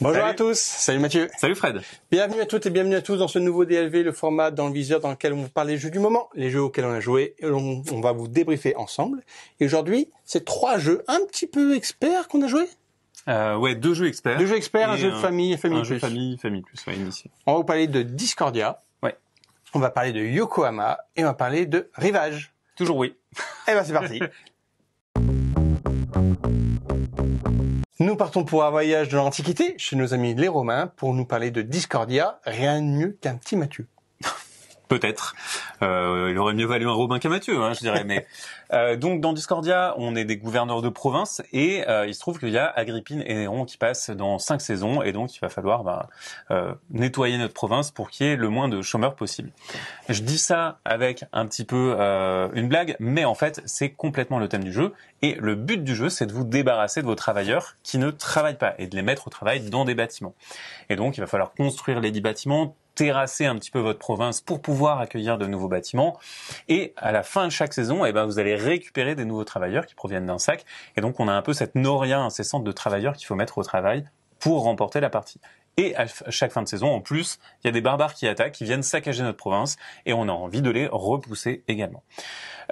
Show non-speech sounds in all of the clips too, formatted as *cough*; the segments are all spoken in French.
Bonjour à tous, salut Mathieu. Salut Fred. Bienvenue à toutes et bienvenue à tous dans ce nouveau DLV, le format dans le viseur dans lequel on vous parle des jeux du moment, les jeux auxquels on a joué, on, va vous débriefer ensemble. Et aujourd'hui, c'est trois jeux un petit peu experts qu'on a joués. Euh, ouais, deux jeux experts. Deux jeux experts, un jeu de famille et famille un plus. famille, famille plus, On va vous parler de Discordia. Ouais. On va parler de Yokohama et on va parler de Rivage. Toujours oui. Eh ben c'est parti. *laughs* Nous partons pour un voyage de l'Antiquité chez nos amis les Romains pour nous parler de Discordia, rien de mieux qu'un petit Mathieu peut-être. Euh, il aurait mieux valu un Robin qu'un Mathieu, hein, je dirais. Mais *laughs* euh, donc dans Discordia, on est des gouverneurs de province et euh, il se trouve qu'il y a Agrippine et Néron qui passent dans cinq saisons et donc il va falloir bah, euh, nettoyer notre province pour qu'il y ait le moins de chômeurs possible. Je dis ça avec un petit peu une blague, mais en fait c'est complètement le thème du jeu et le but du jeu c'est de vous débarrasser de vos travailleurs qui ne travaillent pas et de les mettre au travail dans des bâtiments. Et donc il va falloir construire les dix bâtiments, terrasser un petit peu votre province pour pouvoir accueillir de nouveaux bâtiments. Et à la fin de chaque saison, et eh ben, vous allez récupérer des nouveaux travailleurs qui proviennent d'un sac. Et donc, on a un peu cette noria incessante de travailleurs qu'il faut mettre au travail pour remporter la partie. Et à chaque fin de saison, en plus, il y a des barbares qui attaquent, qui viennent saccager notre province, et on a envie de les repousser également.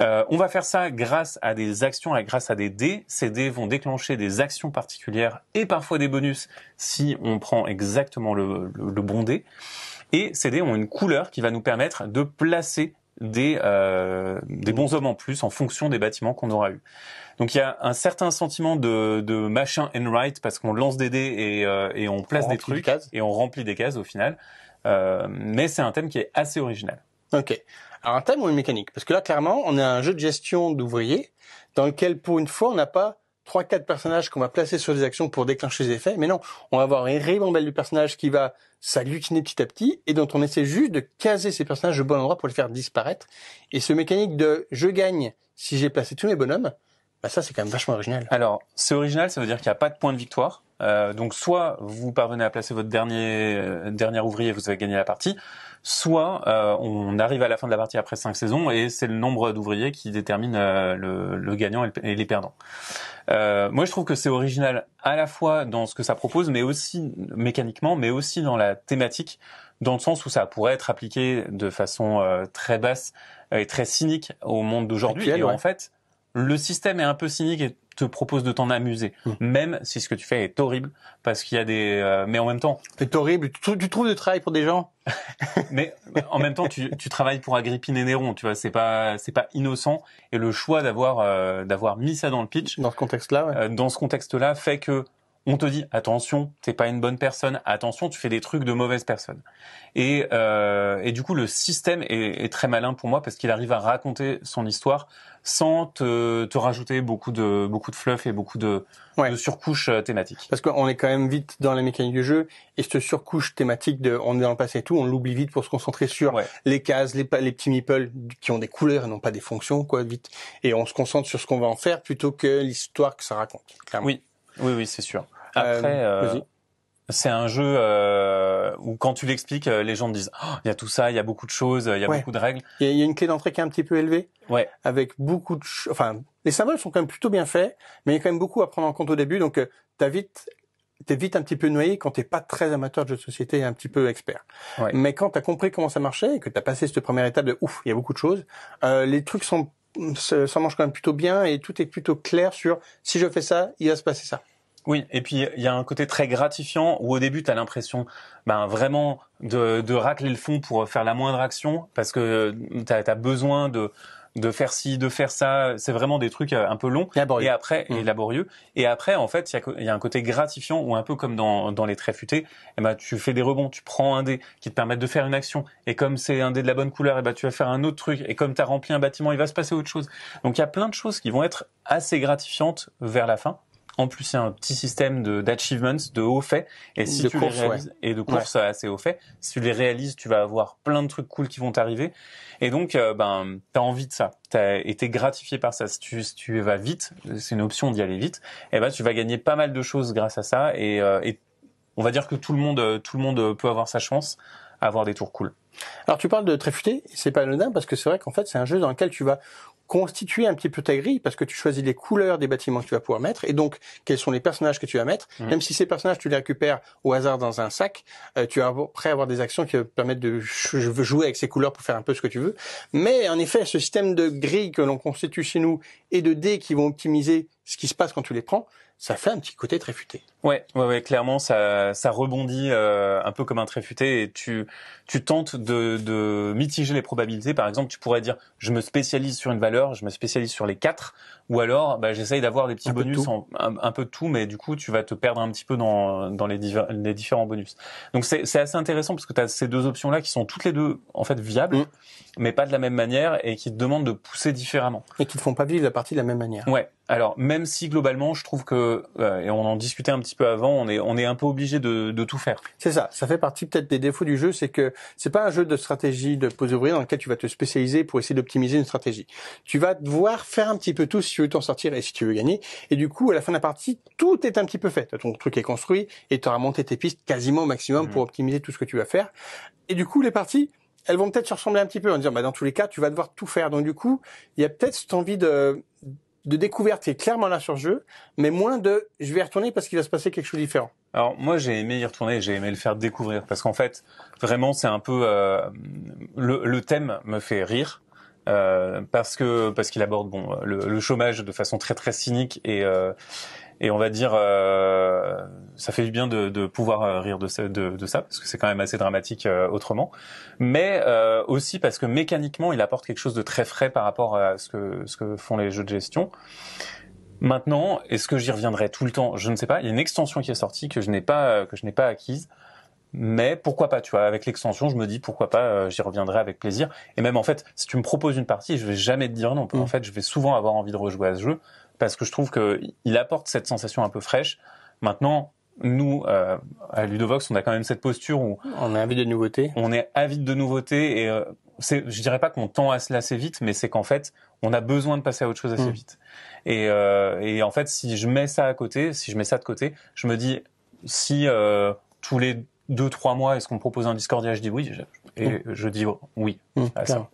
Euh, on va faire ça grâce à des actions, grâce à des dés. Ces dés vont déclencher des actions particulières et parfois des bonus si on prend exactement le, le, le bon dé. Et ces dés ont une couleur qui va nous permettre de placer des, euh, des hommes en plus en fonction des bâtiments qu'on aura eu. Donc il y a un certain sentiment de, de machin and right parce qu'on lance des dés et, euh, et on place des trucs et on remplit des cases au final. Euh, mais c'est un thème qui est assez original. Ok. Alors un thème ou une mécanique Parce que là clairement on a un jeu de gestion d'ouvriers dans lequel pour une fois on n'a pas trois, quatre personnages qu'on va placer sur des actions pour déclencher les effets. Mais non, on va avoir une ribambelle du personnage qui va s'agglutiner petit à petit et dont on essaie juste de caser ces personnages au bon endroit pour les faire disparaître. Et ce mécanique de je gagne si j'ai placé tous mes bonhommes, bah ça c'est quand même vachement original. Alors, c'est original, ça veut dire qu'il n'y a pas de point de victoire. Euh, donc soit vous parvenez à placer votre dernier euh, dernier ouvrier, vous avez gagné la partie, soit euh, on arrive à la fin de la partie après cinq saisons et c'est le nombre d'ouvriers qui détermine le, le, gagnant et, les perdants. moi, je trouve que c'est original à la fois dans ce que ça propose, mais aussi mécaniquement, mais aussi dans la thématique, dans le sens où ça pourrait être appliqué de façon très basse et très cynique au monde d'aujourd'hui. Et, en fait, le système est un peu cynique et te propose de t'en amuser, hmm. même si ce que tu fais est horrible, parce qu'il y a des. Euh, mais en même temps. C'est horrible. Tu, tu, trouves du travail pour des gens. *laughs* mais en même temps, tu, travailles pour Agrippine et Néron. Tu vois, c'est pas c'est pas innocent. Et le choix d'avoir euh, d'avoir mis ça dans le pitch. Dans ce contexte-là. Euh, dans ce contexte-là, fait que on te dit attention, t'es pas une bonne personne, attention, tu fais des trucs de mauvaise personne. Et, euh, et du coup, le système est, très malin pour moi parce qu'il arrive à raconter son histoire sans te, te, rajouter beaucoup de beaucoup de fluff et beaucoup de, de surcouches euh, thématiques. Parce qu'on est quand même vite dans la mécanique du jeu et cette surcouche thématique de on est dans le passé et tout, on l'oublie vite pour se concentrer sur les cases, les, petits meeples qui ont des couleurs et non pas des fonctions quoi vite et on se concentre sur ce qu'on va en faire plutôt que l'histoire que ça raconte. Oui, oui, oui, c'est sûr. Après, euh, euh, c'est un jeu euh, où quand tu l'expliques, les gens disent oh, il y a tout ça, il y a beaucoup de choses, il y a beaucoup de règles. Il y, a une clé d'entrée qui est un petit peu élevée, ouais. avec beaucoup de, enfin, les symboles sont quand même plutôt bien faits, mais il y a quand même beaucoup à prendre en compte au début, donc t'as vite t'es vite un petit peu noyé quand t'es pas très amateur de jeux de société et un petit peu expert. Mais quand t'as compris comment ça marchait et que t'as passé cette première étape de ouf, il y a beaucoup de choses, les trucs sont ça mange quand même plutôt bien et tout est plutôt clair sur si je fais ça, il va se passer ça. Oui, et puis il y a un côté très gratifiant où au début tu as l'impression ben, vraiment de, de, racler le fond pour faire la moindre action parce que euh, tu as, besoin de, de faire ci, de faire ça, c'est vraiment des trucs euh, un peu longs et après et mmh. laborieux et après en fait il y a, un côté gratifiant où un peu comme dans, les tréfutés eh ben tu fais des rebonds, tu prends un dé qui te permet de faire une action et comme c'est un dé de la bonne couleur, eh ben tu vas faire un autre truc et comme tu as rempli un bâtiment, il va se passer autre chose. Donc il y a plein de choses qui vont être assez gratifiantes vers la fin en plus, c'est un petit système d'achievements, de, haut hauts faits. Et si de tu les réalises, et de courses assez hauts faits, si tu les réalises, tu vas avoir plein de trucs cool qui vont t'arriver. Et donc, euh, ben, t'as envie de ça. T'as été gratifié par ça. Si tu, si vas vite, c'est une option d'y aller vite. Et eh ben, tu vas gagner pas mal de choses grâce à ça. Euh, et, on va dire que tout le monde, tout le monde peut avoir sa chance à avoir des tours cool. Alors tu parles de tréfuté, c'est pas anodin parce que c'est vrai qu'en fait c'est un jeu dans lequel tu vas constituer un petit peu ta grille parce que tu choisis les couleurs des bâtiments que tu vas pouvoir mettre et donc quels sont les personnages que tu vas mettre. Mmh. Même si ces personnages tu les récupères au hasard dans un sac, euh, tu vas après avoir des actions qui permettent de jouer avec ces couleurs pour faire un peu ce que tu veux. Mais en effet, ce système de grille que l'on constitue chez nous et de dés qui vont optimiser ce qui se passe quand tu les prends, ça fait un petit côté tréfuté. Ouais, ouais, clairement, ça, ça rebondit euh, un peu comme un tréfuté et tu, tu tentes de, de mitiger les probabilités. Par exemple, tu pourrais dire, je me spécialise sur une valeur, je me spécialise sur les quatre. Ou alors, bah, j'essaye d'avoir des petits bonus, un, peu de tout, mais du coup, tu vas te perdre un petit peu dans, dans les, les différents bonus. Donc, c'est assez intéressant parce que tu as ces deux options-là qui sont toutes les deux, en fait, viables, mm. mais pas de la même manière et qui te demandent de pousser différemment. Et qui ne font pas vivre la partie de la même manière. Ouais. Alors, même si globalement, je trouve que, euh, et on en discutait un petit peu avant, on est, on est un peu obligé de, de tout faire. C'est ça. Ça fait partie peut-être des défauts du jeu, c'est que c'est pas un jeu de stratégie de pose ouvrière dans lequel tu vas te spécialiser pour essayer d'optimiser une stratégie. Tu vas devoir faire un petit peu tout tu veux t'en sortir et si tu veux gagner. Et du coup, à la fin de la partie, tout est un petit peu fait. Ton truc est construit et tu auras monté tes pistes quasiment au maximum mhm. pour optimiser tout ce que tu vas faire. Et du coup, les parties, elles vont peut-être se ressembler un petit peu en disant, bah, dans tous les cas, tu vas devoir tout faire. Donc du coup, il y a peut-être cette envie de, de découverte qui est clairement là sur le jeu, mais moins de je vais y retourner parce qu'il va se passer quelque chose de différent. Alors moi j'ai aimé y retourner, j'ai aimé le faire découvrir parce qu'en fait vraiment c'est un peu euh, le, le, thème me fait rire euh, parce que parce qu'il aborde bon le, le, chômage de façon très très cynique et euh, et on va dire euh, ça fait du bien de, de pouvoir rire de ça, de, ça parce que c'est quand même assez dramatique autrement mais aussi parce que mécaniquement il apporte quelque chose de très frais par rapport à ce que ce que font les jeux de gestion maintenant est-ce que j'y reviendrai tout le temps je ne sais pas il y a une extension qui est sortie que je n'ai pas que je n'ai pas acquise mais pourquoi pas, tu vois, avec l'extension, je me dis pourquoi pas, euh, j'y reviendrai avec plaisir. Et même en fait, si tu me proposes une partie, je vais jamais te dire non. Mmh. En fait, je vais souvent avoir envie de rejouer à ce jeu parce que je trouve que il apporte cette sensation un peu fraîche. Maintenant, nous, euh, à Ludovox, on a quand même cette posture où on est avide de nouveautés. On est avide de nouveautés et euh, je dirais pas qu'on tend à se lasser vite, mais c'est qu'en fait, on a besoin de passer à autre chose assez mm. vite. Et, euh, et, en fait, si je mets ça à côté, si je mets ça de côté, je me dis si tous les deux, trois mois, est-ce qu'on propose un Discordia Je dis oui. et je dis oui à ça.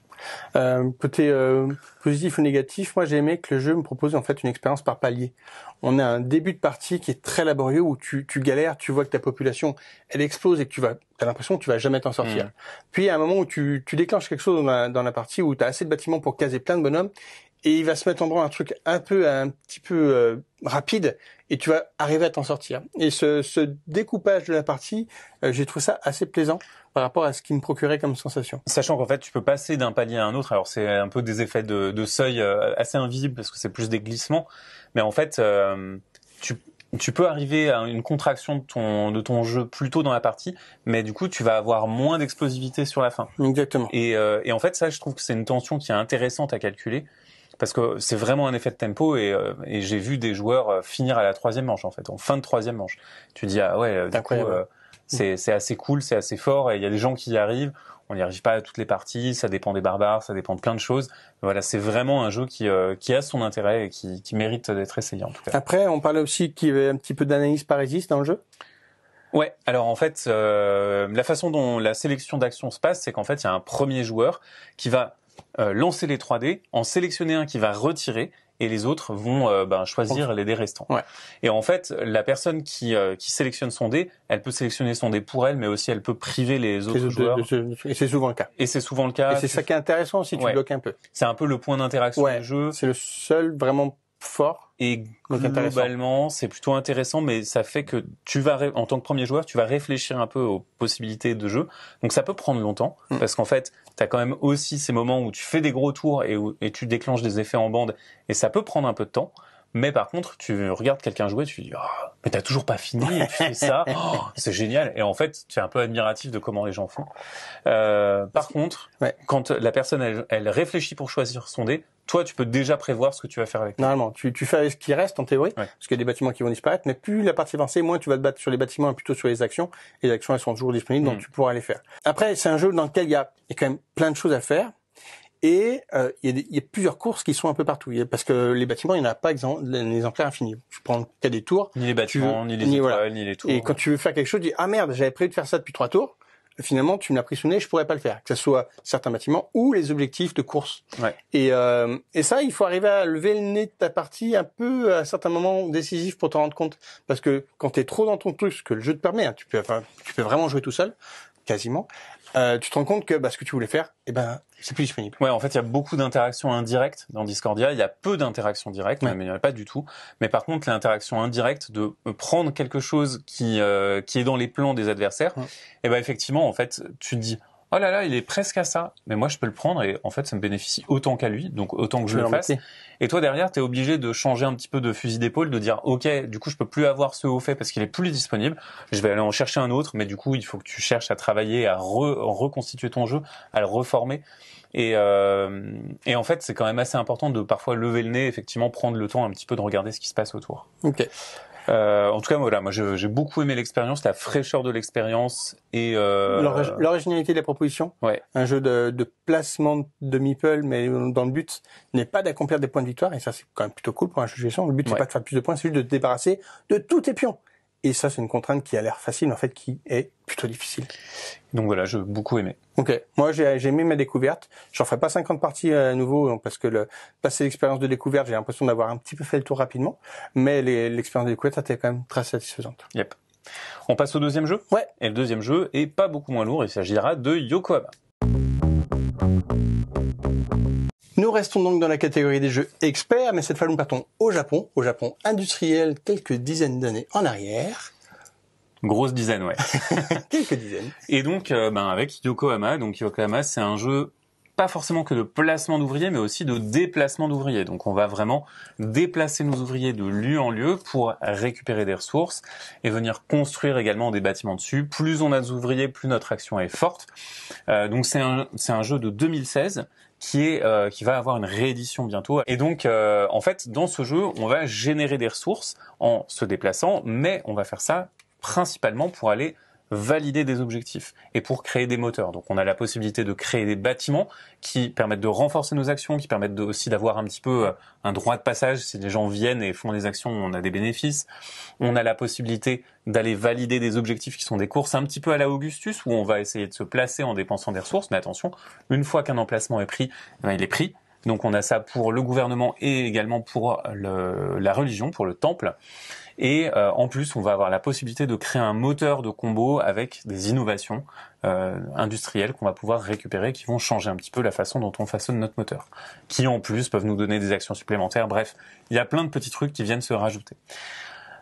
Euh, côté euh, positif ou négatif, moi j'ai aimé que le jeu me propose en fait une expérience par palier. On a un début de partie qui est très laborieux où tu, tu galères, tu vois que ta population elle explose et que tu vas, t'as l'impression que tu vas jamais t'en sortir. Mm. il Puis à un moment où tu, tu déclenches quelque chose dans la, dans la partie où tu as assez de bâtiments pour caser plein de bonhommes et il va se mettre en branle un truc un peu un petit peu euh, rapide et tu vas arriver à t'en sortir. Et ce, ce, découpage de la partie, euh, j'ai trouvé ça assez plaisant par rapport à ce qui me procurait comme sensation. Sachant qu'en fait, tu peux passer d'un palier à un autre. Alors c'est un peu des effets de, seuil euh, assez invisibles parce que c'est plus des glissements, mais en fait, euh, tu tu peux arriver à une contraction de ton, de ton jeu plus tôt dans la partie, mais du coup, tu vas avoir moins d'explosivité sur la fin. Exactement. Et, et en fait, ça, je trouve que c'est une tension qui est intéressante à calculer parce que c'est vraiment un effet de tempo et, euh, et j'ai vu des joueurs euh, finir à la troisième manche en fait, en fin de troisième manche. Tu dis ah ouais, euh, du coup c'est assez cool, c'est assez fort et il y a des gens qui y arrivent. On n'y arrive pas à toutes les parties, ça dépend des barbares, ça dépend de plein de choses. voilà, c'est vraiment un jeu qui, qui a son intérêt et qui, qui mérite d'être essayé en tout cas. Après, on parlait aussi qu'il y avait un petit peu d'analyse parésiste dans le jeu. Ouais, alors en fait, la façon dont la sélection d'action se passe, c'est qu'en fait, il y a un premier joueur qui va euh, lancer les 3D, en sélectionner un qui va retirer et les autres vont euh, ben, choisir les dés restants. Et en fait, la personne qui, euh, qui sélectionne son dé, elle peut sélectionner son dé pour elle, mais aussi elle peut priver les autres joueurs. et c'est souvent le cas. Et c'est souvent le cas. Et c'est ça qui est intéressant si tu bloques un peu. C'est un peu le point d'interaction du jeu. C'est le seul vraiment fort et globalement c'est plutôt intéressant mais ça fait que tu vas en tant que premier joueur tu vas réfléchir un peu aux possibilités de jeu donc ça peut prendre longtemps mm. parce qu'en fait tu as quand même aussi ces moments où tu fais des gros tours et tu déclenches des effets en bande et ça peut prendre un peu de temps mais par contre, tu regardes quelqu'un jouer, tu dis ah, mais t'as toujours pas fini, et tu fais ça, *laughs* oh, c'est génial. Et en fait, tu es un peu admiratif de comment les gens font. Euh, par contre, quand la personne elle, réfléchit pour choisir son dé, toi, tu peux déjà prévoir ce que tu vas faire avec. Normalement, tu, tu fais ce qui reste en théorie, parce qu'il y a des bâtiments qui vont disparaître, mais plus la partie avancée, moins tu vas te battre sur les bâtiments et plutôt sur les actions. Et les actions, elles sont toujours disponibles, donc mm. tu pourras les faire. Après, c'est un jeu dans lequel y a, il y a quand même plein de choses à faire. Et euh, il y, y, a plusieurs courses qui sont un peu partout. Parce que les bâtiments, il n'y en a pas les exemplaire infinis. Tu prends le cas des tours. Ni les bâtiments, ni les étoiles, ni les tours. Et quand tu veux faire quelque chose, tu dis, ah merde, j'avais prévu de faire ça depuis trois tours. Finalement, tu me l'as pris sous nez, je pourrais pas le faire. Que ce soit certains bâtiments ou les objectifs de course. Ouais. Et, euh, et ça, il faut arriver à lever le nez de ta partie un peu à certains moments décisifs pour t'en rendre compte. Parce que quand tu es trop dans ton truc, ce que le jeu te permet, hein, tu, peux, tu peux vraiment jouer tout seul, quasiment, euh, tu te rends compte que bah, ce que tu voulais faire, eh ben, c'est plus disponible. Ouais, en fait, il y a beaucoup d'interactions indirectes dans Discordia. Il y a peu d'interactions directes, mais il n'y en a pas du tout. Mais par contre, l'interaction indirecte de euh, prendre quelque chose qui euh, qui est dans les plans des adversaires, eh ben effectivement, en fait, tu te dis oh là là, il est presque à ça, mais moi je peux le prendre et en fait ça me bénéficie autant qu'à lui, donc autant que je, le fasse. Et toi derrière, tu es obligé de changer un petit peu de fusil d'épaule, de dire ok, du coup je peux plus avoir ce haut fait parce qu'il est plus disponible, je vais aller en chercher un autre, mais du coup il faut que tu cherches à travailler, à reconstituer ton jeu, à le reformer. Et, euh, et, en fait, c'est quand même assez important de parfois lever le nez, effectivement, prendre le temps un petit peu de regarder ce qui se passe autour. Ok. Euh, en tout cas, voilà, moi j'ai beaucoup aimé l'expérience, la fraîcheur de l'expérience et euh, l'originalité de la proposition. Un jeu de, placement de meeple, mais dans le but n'est pas d'accomplir des points de victoire, et ça c'est quand même plutôt cool pour un jeu de gestion. Le but c'est pas de faire plus de points, c'est juste de te débarrasser de tous tes pions. Et ça, c'est une contrainte qui a l'air facile, mais en fait, qui est plutôt difficile. Donc voilà, je beaucoup aimé. Ok, moi j'ai aimé ma découverte. J'en ferai pas 50 parties euh, à nouveau hein, parce que le passer l'expérience de découverte, j'ai l'impression d'avoir un petit peu fait le tour rapidement, mais l'expérience de découverte été quand même très satisfaisante. Yep. On passe au deuxième jeu. Ouais. Et le deuxième jeu est pas beaucoup moins lourd. Il s'agira de Yokohama. Nous restons donc dans la catégorie des jeux experts, mais cette fois nous partons au Japon, au Japon industriel quelques dizaines d'années en arrière. Grosse dizaine, ouais. *laughs* quelques dizaines. Et donc, euh, ben, avec Yokohama, donc Yokohama, c'est un jeu pas forcément que de placement d'ouvriers, mais aussi de déplacement d'ouvriers. Donc on va vraiment déplacer nos ouvriers de lieu en lieu pour récupérer des ressources et venir construire également des bâtiments dessus. Plus on a d'ouvriers, plus notre action est forte. Euh, donc c'est un, un, jeu de 2016 qui est euh, qui va avoir une réédition bientôt. Et donc, euh, en fait, dans ce jeu, on va générer des ressources en se déplaçant, mais on va faire ça principalement pour aller valider des objectifs et pour créer des moteurs. Donc on a la possibilité de créer des bâtiments qui permettent de renforcer nos actions, qui permettent aussi d'avoir un petit peu euh, un droit de passage si les gens viennent et font des actions, on a des bénéfices. On a la possibilité d'aller valider des objectifs qui sont des courses un petit peu à la Augustus où on va essayer de se placer en dépensant des ressources, mais attention, une fois qu'un emplacement est pris, eh ben, il est pris donc on a ça pour le gouvernement et également pour la religion, pour le temple. Et euh, en plus, on va avoir la possibilité de créer un moteur de combo avec des innovations euh, industrielles qu'on va pouvoir récupérer, qui vont changer un petit peu la façon dont on façonne notre moteur, qui en plus peuvent nous donner des actions supplémentaires. Bref, il y a plein de petits trucs qui viennent se rajouter.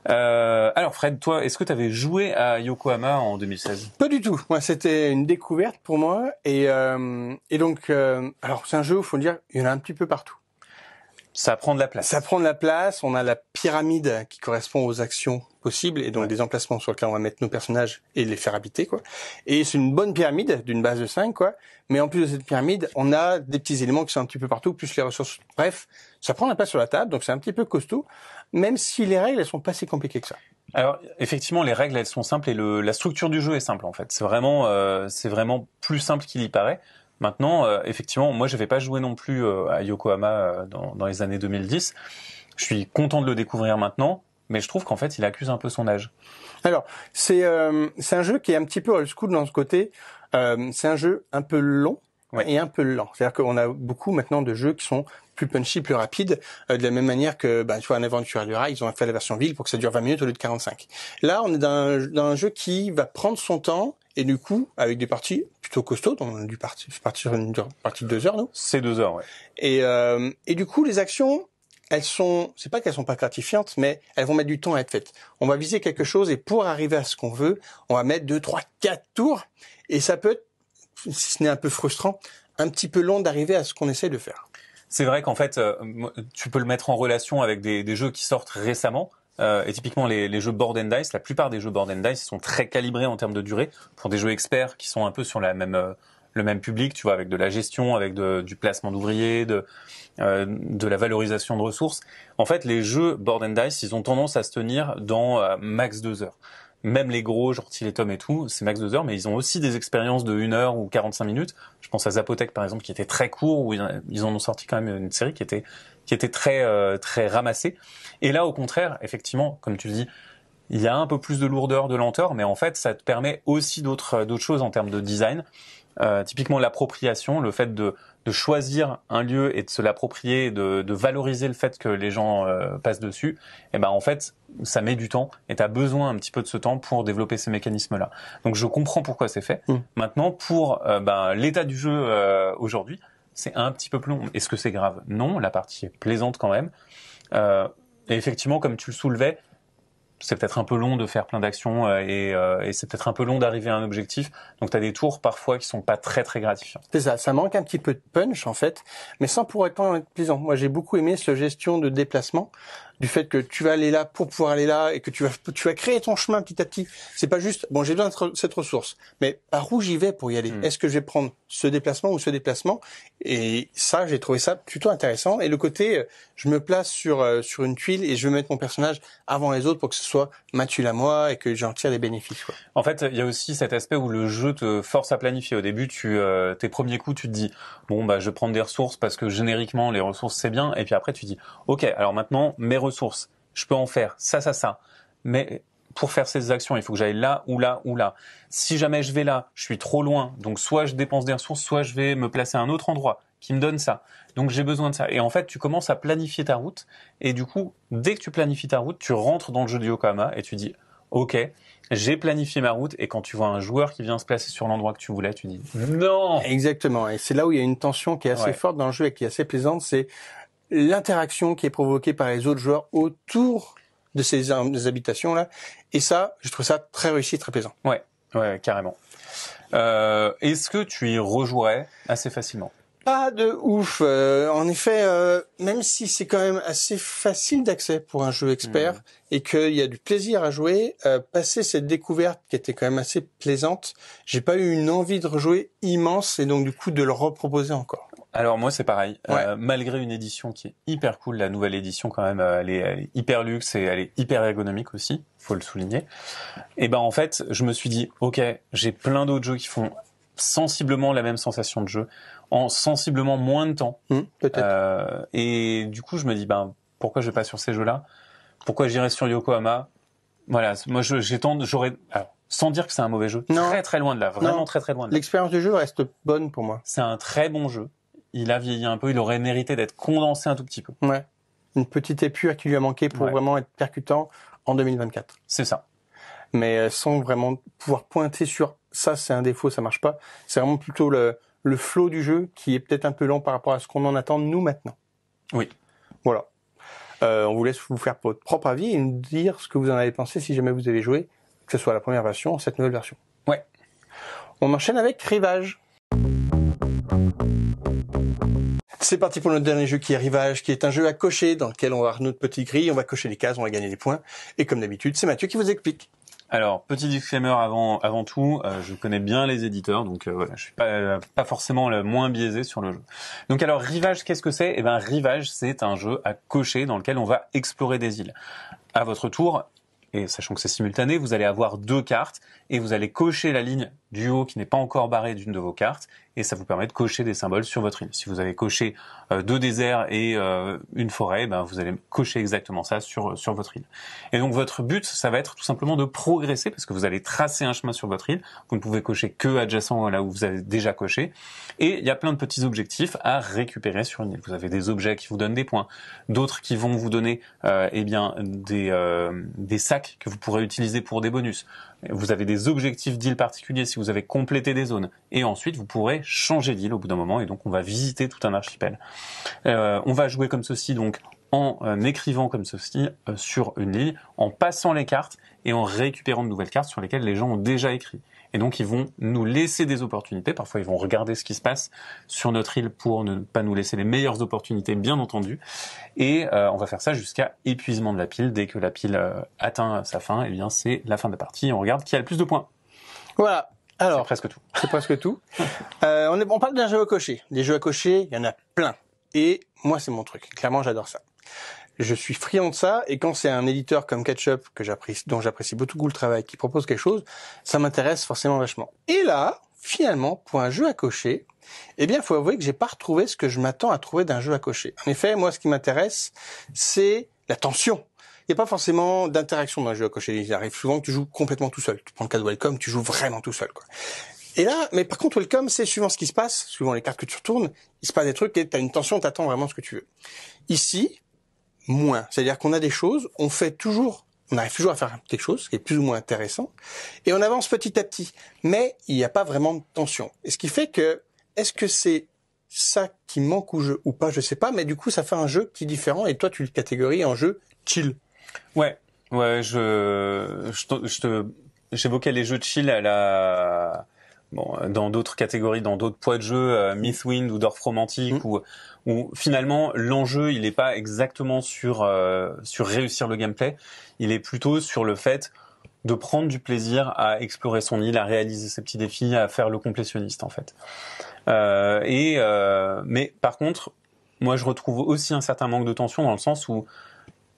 Euh, alors Fred, toi, est-ce que tu avais joué à Yokohama en 2016 Pas du tout. Moi, c'était une découverte pour moi. Et, euh, et donc, euh, alors c'est un jeu où faut dire, il y en a un petit peu partout. Ça prend de la place. Ça prend de la place. On a la pyramide qui correspond aux actions possibles et donc les des emplacements sur lesquels on va mettre nos personnages et les faire habiter, quoi. Et c'est une bonne pyramide d'une base de 5, quoi. Mais en plus de cette pyramide, on a des petits éléments qui sont un petit peu partout, plus les ressources. Bref, ça prend de la place sur la table, donc c'est un petit peu costaud, même si les règles, elles sont pas si compliquées que ça. Alors effectivement, les règles elles sont simples et le, la structure du jeu est simple en fait. C'est vraiment euh, c'est vraiment plus simple qu'il y paraît. Maintenant, euh, effectivement, moi, je n'avais pas joué non plus euh, à Yokohama euh, dans, dans, les années 2010. Je suis content de le découvrir maintenant, mais je trouve qu'en fait, il accuse un peu son âge. Alors, c'est un jeu qui est un petit peu old school dans ce côté. c'est un jeu un peu long et un peu lent. C'est-à-dire qu'on a beaucoup maintenant de jeux qui sont plus punchy, plus rapides, euh, de la même manière que, bah, tu vois, un aventure du rail, ils ont fait la version ville pour que ça dure 20 minutes au lieu de 45. Là, on est dans un, jeu qui va prendre son temps, et du coup, avec des parties plutôt costaudes, on a dû partir, sur une partie de deux heures, nous. C'est deux heures, ouais. Et, euh, et du coup, les actions, elles sont, c'est pas qu'elles sont pas gratifiantes, mais elles vont mettre du temps à être faites. On va viser quelque chose, et pour arriver à ce qu'on veut, on va mettre deux, trois, quatre tours, et ça peut être si ce n'est un peu frustrant, un petit peu long d'arriver à ce qu'on essaie de faire. C'est vrai qu'en fait, euh, tu peux le mettre en relation avec des, jeux qui sortent récemment. Euh, et typiquement les, jeux board and dice, la plupart des jeux board and dice sont très calibrés en termes de durée pour des jeux experts qui sont un peu sur la même euh, le même public, tu vois, avec de la gestion, avec du placement d'ouvriers, de euh, de la valorisation de ressources. En fait, les jeux board and dice, ils ont tendance à se tenir dans euh, max deux heures même les gros, genre Till et Tom et tout, c'est max 2 heures, mais ils ont aussi des expériences de 1 heure ou 45 minutes. Je pense à Zapotec, par exemple, qui était très court, où ils en ont sorti quand même une série qui était, qui était très, euh, très ramassée. Et là, au contraire, effectivement, comme tu le dis, il y a un peu plus de lourdeur, de lenteur, mais en fait, ça te permet aussi d'autres choses en termes de design. Euh, typiquement l'appropriation, le fait de, de, choisir un lieu et de se l'approprier, de, de, valoriser le fait que les gens euh, passent dessus, et eh ben en fait ça met du temps et tu as besoin un petit peu de ce temps pour développer ces mécanismes-là. Donc je comprends pourquoi c'est fait. Mm. Maintenant pour euh, ben, l'état du jeu aujourd'hui, c'est un petit peu plus long. Est-ce que c'est grave Non, la partie est plaisante quand même. et effectivement comme tu le soulevais, c'est peut-être un peu long de faire plein d'actions euh, euh, et, c'est peut-être un peu long d'arriver à un objectif. Donc tu as des tours parfois qui sont pas très très gratifiants. C'est ça, ça manque un petit peu de punch en fait, mais sans pour autant être plaisant. Moi j'ai beaucoup aimé ce gestion de déplacement du fait que tu vas aller là pour pouvoir aller là et que tu vas tu vas créer ton chemin petit à petit. C'est pas juste bon, j'ai besoin de cette ressource, mais par où j'y vais pour y aller hmm. Est-ce que je vais prendre ce déplacement ou ce déplacement Et ça, j'ai trouvé ça plutôt intéressant. Et le côté, euh, je me place sur euh, sur une tuile et je vais mettre mon personnage avant les autres pour que ce soit ma tuile à moi et que j'en tire des bénéfices. En fait, il y a aussi cet aspect où le jeu te force à planifier. Au début, tu euh, tes premiers coups, tu te dis bon bah je vais prendre des ressources parce que génériquement les ressources c'est bien. Et puis après, tu dis ok, alors maintenant mes ressources je peux en faire ça, ça, ça. Mais pour faire ces actions, il faut que j'aille là ou là ou là. Si jamais je vais là, je suis trop loin. Donc soit je dépense des ressources, soit je vais me placer à un autre endroit qui me donne ça. Donc j'ai besoin de ça. Et en fait, tu commences à planifier ta route. Et du coup, dès que tu planifies ta route, tu rentres dans le jeu du Yokohama et tu dis, OK, j'ai planifié ma route et quand tu vois un joueur qui vient se placer sur l'endroit que tu voulais, tu dis non. Exactement. Et c'est là où il y a une tension qui est assez forte dans le jeu et qui est assez plaisante. C'est l'interaction qui est provoquée par les autres joueurs autour de ces habitations là. Et ça, je trouve ça très réussi, très plaisant. Ouais, ouais, carrément. Euh, est-ce que tu y rejouerais assez facilement Pas de ouf. Euh, en effet, euh, même si c'est quand même assez facile d'accès pour un jeu expert mmh. et qu'il y a du plaisir à jouer, passer cette découverte qui était quand même assez plaisante, j'ai pas eu une envie de rejouer immense et donc du coup de le reproposer encore. Alors moi c'est pareil, euh, malgré une édition qui est hyper cool, la nouvelle édition quand même, euh, elle est, hyper luxe et elle est hyper ergonomique aussi, faut le souligner. Et eh ben en fait, je me suis dit ok, j'ai plein d'autres jeux qui font sensiblement la même sensation de jeu en sensiblement moins de temps. Mmh, euh, et du coup je me dis ben pourquoi je vais pas sur ces jeux-là Pourquoi j'irai sur Yokohama Voilà, moi j'ai j'aurais sans dire que c'est un mauvais jeu. Très très loin de là, vraiment très très loin L'expérience du jeu reste bonne pour moi. C'est un très bon jeu il a vieilli un peu, il aurait mérité d'être condensé un tout petit peu. Ouais. Une petite épure qui lui a manqué pour vraiment être percutant en 2024. C'est ça. Mais euh, sans vraiment pouvoir pointer sur ça, c'est un défaut, ça marche pas. C'est vraiment plutôt le, le flow du jeu qui est peut-être un peu lent par rapport à ce qu'on en attend nous maintenant. Oui. Voilà. Euh, on vous laisse vous faire votre propre avis et nous dire ce que vous en avez pensé si jamais vous avez joué, que ce soit la première version ou cette nouvelle version. Ouais. On enchaîne avec Rivage. C'est parti pour notre dernier jeu qui est Rivage, qui est un jeu à cocher dans lequel on va avoir notre petit grille, on va cocher les cases, on va gagner des points. Et comme d'habitude, c'est Mathieu qui vous explique. Alors, petit disclaimer avant, avant tout, euh, je connais bien les éditeurs, donc euh, voilà, je suis pas, euh, pas forcément le moins biaisé sur le jeu. Donc alors, Rivage, qu'est-ce que c'est Eh ben, Rivage, c'est un jeu à cocher dans lequel on va explorer des îles. À votre tour, et sachant que c'est simultané, vous allez avoir deux cartes et vous allez cocher la ligne du haut qui n'est pas encore barré d'une de vos cartes et ça vous permet de cocher des symboles sur votre île. Si vous avez coché euh, deux déserts et euh, une forêt, ben, vous allez cocher exactement ça sur, sur votre île. Et donc votre but, ça va être tout simplement de progresser parce que vous allez tracer un chemin sur votre île. Vous ne pouvez cocher que adjacent là où vous avez déjà coché. Et il y a plein de petits objectifs à récupérer sur une île. Vous avez des objets qui vous donnent des points, d'autres qui vont vous donner euh, eh bien des, des sacs que vous pourrez utiliser pour des bonus, vous avez des objectifs d'île particuliers si vous avez complété des zones. Et ensuite, vous pourrez changer d'île au bout d'un moment. Et donc, on va visiter tout un archipel. Euh, on va jouer comme ceci, donc en euh, écrivant comme ceci euh, sur une île, en passant les cartes et en récupérant de nouvelles cartes sur lesquelles les gens ont déjà écrit. Et donc, ils vont nous laisser des opportunités. Parfois, ils vont regarder ce qui se passe sur notre île pour ne pas nous laisser les meilleures opportunités, bien entendu. Et euh, on va faire ça jusqu'à épuisement de la pile. Dès que la pile euh, atteint sa fin, et eh bien, c'est la fin de la partie. on regarde qui a le plus de points. Voilà. Alors, c'est presque tout. C'est presque tout. *laughs* euh, on, on parle d'un jeu à cocher. Des jeux à cocher, il y en a plein. Et moi, c'est mon truc. Clairement, j'adore ça je suis friand de ça et quand c'est un éditeur comme Ketchup que dont j'apprécie beaucoup le travail, qui propose quelque chose, ça m'intéresse forcément vachement. Et là, finalement, pour un jeu à cocher, eh bien, faut avouer que j'ai pas retrouvé ce que je m'attends à trouver d'un jeu à cocher. En effet, moi, ce qui m'intéresse, c'est la tension. Il n'y a pas forcément d'interaction dans un jeu à cocher. Il arrive souvent que tu joues complètement tout seul. Tu prends le cas de Welcome, tu joues vraiment tout seul, quoi. Et là, mais par contre, Welcome, c'est suivant ce qui se passe, suivant les cartes que tu retournes, il se passe des trucs et as une tension, t'attends vraiment ce que tu veux. Ici, moins. C'est-à-dire qu'on a des choses, on fait toujours, on arrive toujours à faire quelque chose qui est plus ou moins intéressant, et on avance petit à petit. Mais il n'y a pas vraiment de tension. Et ce qui fait que, est-ce que c'est ça qui manque au jeu ou pas, je sais pas, mais du coup ça fait un jeu qui est différent et toi tu le catégories en jeu chill. Ouais, ouais, je, je, j'évoquais les jeux chill à la, bon, euh, dans d'autres catégories, dans d'autres poids de jeu, euh, Mythwind mm. ou Dorf Romantique, mm. ou où, finalement l'enjeu il n'est pas exactement sur euh, sur réussir le gameplay, il est plutôt sur le fait de prendre du plaisir à explorer son île, à réaliser ses petits défis, à faire le complétionniste en fait. Euh, et euh, mais par contre, moi je retrouve aussi un certain manque de tension dans le sens où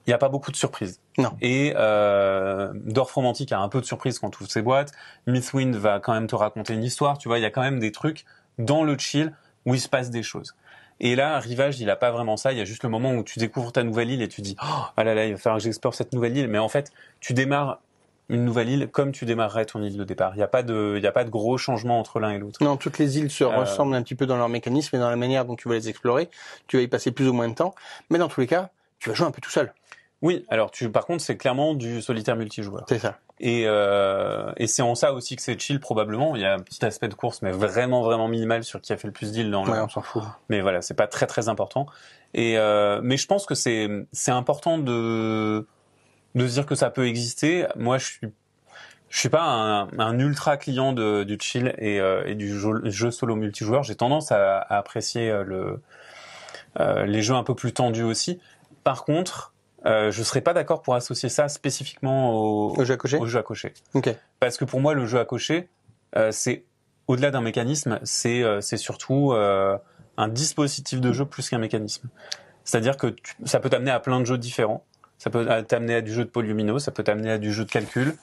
il n'y a pas beaucoup de surprises. Non. Et euh, Dorf Romantique a un peu de surprises quand on ouvre ses boîtes. Miss Wind va quand même te raconter une histoire. Tu vois, il y a quand même des trucs dans le chill où il se passe des choses. Et là, Rivage, il n'a pas vraiment ça. Il y a juste le moment où tu découvres ta nouvelle île et tu dis, oh ah là là, il va falloir que j'explore cette nouvelle île. Mais en fait, tu démarres une nouvelle île comme tu démarrerais ton île de départ. Il n'y a pas de, il y a pas de gros changements entre l'un et l'autre. Non, toutes les îles se euh, ressemblent un petit peu dans leur mécanisme et dans la manière dont tu vas les explorer. Tu vas y passer plus ou moins de temps, mais dans tous les cas, tu vas jouer un peu tout seul. Oui, alors tu, par contre, c'est clairement du solitaire multijoueur. C'est ça. Et, euh, et c'est en ça aussi que c'est chill probablement. Il y a un petit aspect de course, mais vraiment vraiment minimal sur qui a fait le plus deal dans. Ouais, le... on s'en fout. Mais voilà, c'est pas très très important. Et euh, mais je pense que c'est c'est important de de se dire que ça peut exister. Moi, je suis je suis pas un, ultra client de, du chill et, euh, du jeu, solo multijoueur. J'ai tendance à, à apprécier euh, le euh, les jeux un peu plus tendus aussi. Par contre, euh, je serais pas d'accord pour associer ça spécifiquement au, jeu, à cocher. Parce que pour moi, le jeu à cocher, euh, c'est au-delà d'un mécanisme, c'est euh, c'est surtout euh, un dispositif de jeu plus qu'un mécanisme. C'est-à-dire que ça peut t'amener à plein de jeux différents. Ça peut euh, t'amener à du jeu de polyomino, ça peut t'amener à du jeu de calcul,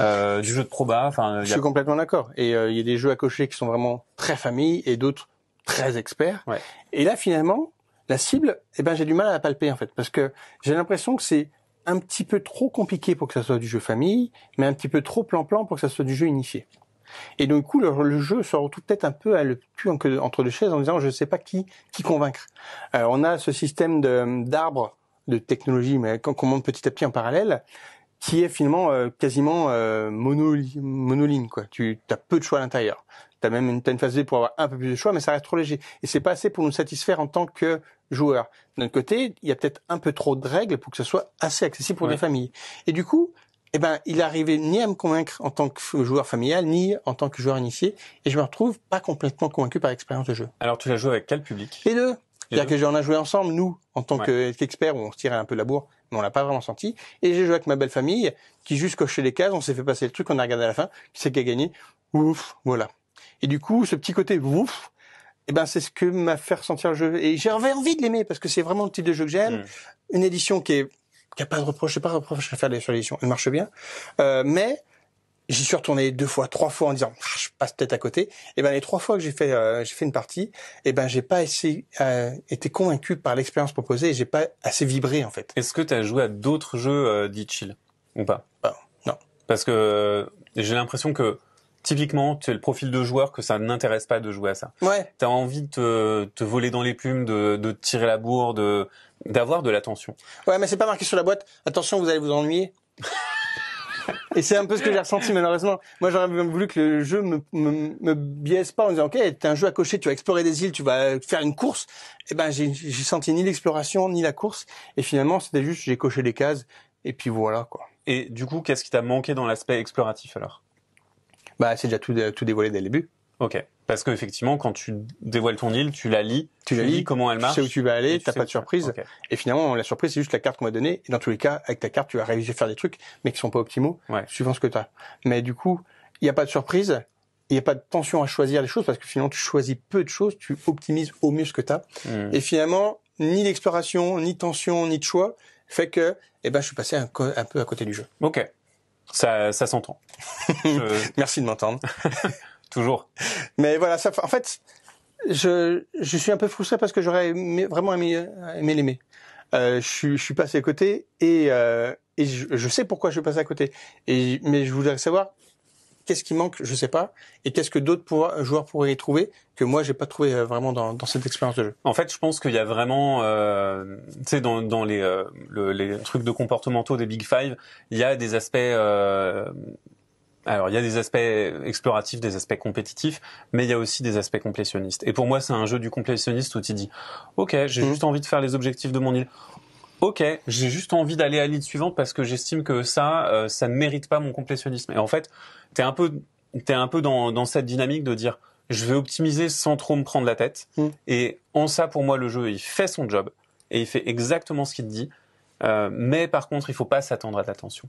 euh, du jeu de proba. Enfin, je suis complètement d'accord. Et il y a des jeux à cocher qui sont vraiment très famille et d'autres très experts. Ouais. Et là, finalement, la cible, eh ben j'ai du mal à la palper en fait, parce que j'ai l'impression que c'est un petit peu trop compliqué pour que ça soit du jeu famille, mais un petit peu trop plan-plan pour que ça soit du jeu unifié. Et du coup, le, jeu se retrouve peut-être un peu à le entre deux chaises en disant je ne sais pas qui qui convaincre. Euh, on a ce système d'arbres de, technologie, mais on monte petit à petit en parallèle, qui est finalement euh, quasiment euh, Quoi. Tu as peu de choix à l'intérieur. Tu as même une, telle phase B pour avoir un peu plus de choix, mais ça reste trop léger. Et c'est pas assez pour nous satisfaire en tant que Joueur D'un côté, il y a peut-être un peu trop de règles pour que ce soit assez accessible pour les familles. Et du coup, eh ben, il arrivait ni à me convaincre en tant que joueur familial, ni en tant que joueur initié, et je me retrouve pas complètement convaincu par l'expérience de jeu. Alors, tu l'as joué avec quel public Les deux. C'est-à-dire que j'en ai joué ensemble, nous, en tant que euh, qu'experts, où on se tirait un peu la bourre, mais on l'a pas vraiment senti. Et j'ai joué avec ma belle famille, qui juste cochait les cases, on s'est fait passer le truc, on a regardé à la fin, qui c'est qui a gagné Ouf, voilà. Et du coup, ce petit côté ouf, et eh ben c'est ce que m'a fait ressentir le jeu et j'avais envie de l'aimer parce que c'est vraiment le type de jeu que j'aime. Mm. Une édition qui est qui a pas de reproche, pas de reproche à faire sur éditions. elle marche bien, euh, mais j'y suis retourné deux fois, trois fois en disant ah, je passe peut-être à côté. Et eh ben les trois fois que j'ai fait euh, j'ai fait une partie, et eh ben j'ai pas essayé, euh, été convaincu par l'expérience proposée, et j'ai pas assez vibré en fait. Est-ce que tu as joué à d'autres jeux euh, chill ou pas bah, Non. Parce que j'ai l'impression que Typiquement, tu es le profil de joueur que ça n'intéresse pas de jouer à ça. Ouais. as envie de te, voler dans les plumes, de, tirer la bourre, de d'avoir de l'attention. Ouais, mais c'est pas marqué sur la boîte. Attention, vous allez vous ennuyer. *laughs* Et c'est un peu ce que j'ai ressenti malheureusement. Moi, j'aurais même voulu que le jeu me, me, biaise pas en disant, OK, t'es un jeu à cocher, tu vas explorer des îles, tu vas faire une course. Et eh ben, j'ai senti ni l'exploration, ni la course. Et finalement, c'était juste, j'ai coché les cases. Et puis voilà, quoi. Et du coup, qu'est-ce qui t'a manqué dans l'aspect exploratif alors bah, c'est déjà tout, euh, tout dévoilé dès le début. Ok. Parce qu'effectivement, quand tu dévoiles ton île, tu la lis, tu, la lis, comment elle marche. Tu sais où tu vas aller, tu t'as pas de surprise. Et finalement, la surprise, c'est juste la carte qu'on m'a donnée. Et dans tous les cas, avec ta carte, tu vas réussir à faire des trucs, mais qui sont pas optimaux, suivant ce que tu as. Mais du coup, il n'y a pas de surprise, il n'y a pas de tension à choisir les choses, parce que finalement, tu choisis peu de choses, tu optimises au mieux ce que tu as. Hmm. Et finalement, ni l'exploration, ni tension, ni de choix, fait que, eh ben, je suis passé un, un peu à côté du jeu. Ok. Ça, ça s'entend. *laughs* Merci de m'entendre. *laughs* Toujours. Mais voilà, ça, en fait, je, je suis un peu frustré parce que j'aurais vraiment aimé, aimé l'aimer. Euh, je, je, suis passé à côté et, euh, et je, sais pourquoi je suis passé à côté. Et, mais je voudrais savoir qu'est-ce qui manque, je sais pas, et qu'est-ce que d'autres joueurs pourraient y trouver que moi j'ai pas trouvé euh, vraiment dans, cette expérience de jeu. En fait, je pense qu'il y a vraiment, euh, tu sais, dans, euh, les, trucs de comportementaux des Big Five, il y a des aspects euh, alors, il y a des aspects exploratifs, des aspects compétitifs, mais il y a aussi des aspects complétionnistes. Et pour moi, c'est un jeu du complétionniste où tu dis, OK, j'ai mhm. juste envie de faire les objectifs de mon île. OK, j'ai juste envie d'aller à l'île suivante parce que j'estime que ça, euh, ça ne mérite pas mon complétionnisme. Et en fait, t'es un peu, t'es un peu dans, dans cette dynamique de dire, je vais optimiser sans trop me prendre la tête. Mm. Et en ça, pour moi, le jeu, il fait son job et il fait exactement ce qu'il te dit. Euh, mais par contre, il faut pas s'attendre à ta l'attention.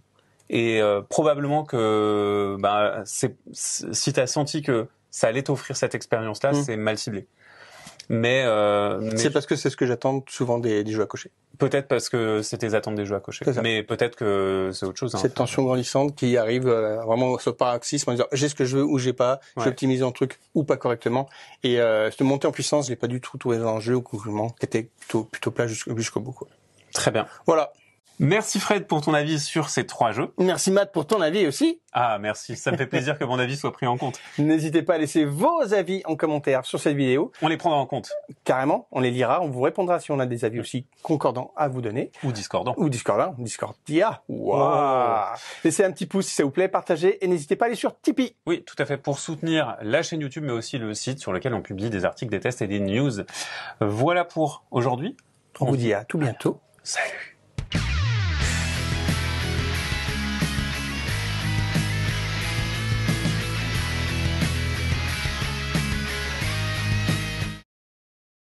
Et euh, probablement que bah, c'est, si t'as senti que ça allait t'offrir cette expérience-là, mm. c'est mal ciblé. Euh, mais, c'est parce que c'est ce que j'attends souvent des, des, jeux à cocher. Peut-être parce que c'était tes attentes des jeux à cocher. Mais peut-être que c'est autre chose. Hein, Cette tension grandissante qui arrive euh, vraiment au paroxysme en disant j'ai ce que je veux ou j'ai pas, j'ai optimisé un truc ou pas correctement. Et euh, cette montée en puissance, je pas du tout trouvé dans le jeu ou qui était plutôt plat jusqu'au bout. Très bien. Voilà. Merci Fred pour ton avis sur ces trois jeux. Merci Matt pour ton avis aussi. Ah merci, ça me fait plaisir que mon avis soit pris en compte. *laughs* N'hésitez pas à laisser vos avis en commentaire sur cette vidéo. On les prendra en compte. Carrément, on les lira, on vous répondra si on a des avis aussi concordants à vous donner. Ou discordants. Ou discordants, discordia. Laissez un petit pouce si ça vous plaît, partagez et n'hésitez pas à aller sur Tipeee. Oui, tout à fait, pour soutenir la chaîne YouTube mais aussi le site sur lequel on publie des articles, des tests et des news. Voilà pour aujourd'hui. on vous dit à tout bientôt. Salut